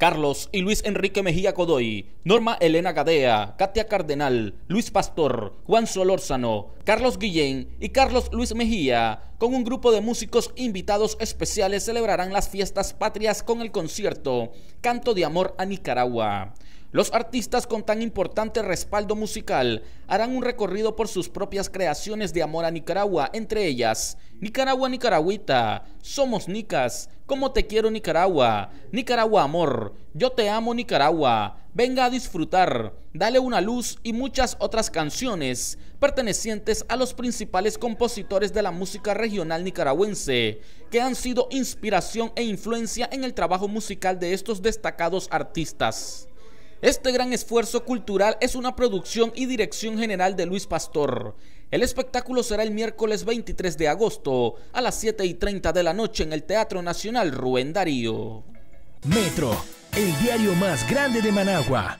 Carlos y Luis Enrique Mejía Codoy, Norma Elena Gadea, Katia Cardenal, Luis Pastor, Juan Solórzano, Carlos Guillén y Carlos Luis Mejía, con un grupo de músicos invitados especiales, celebrarán las fiestas patrias con el concierto Canto de Amor a Nicaragua. Los artistas con tan importante respaldo musical harán un recorrido por sus propias creaciones de amor a Nicaragua, entre ellas Nicaragua Nicaragüita, Somos Nicas, Cómo Te Quiero Nicaragua, Nicaragua Amor, Yo Te Amo Nicaragua, Venga a disfrutar, Dale una luz y muchas otras canciones pertenecientes a los principales compositores de la música regional nicaragüense, que han sido inspiración e influencia en el trabajo musical de estos destacados artistas. Este gran esfuerzo cultural es una producción y dirección general de Luis Pastor. El espectáculo será el miércoles 23 de agosto a las 7 y 30 de la noche en el Teatro Nacional Rubén Darío. Metro el diario más grande de Managua.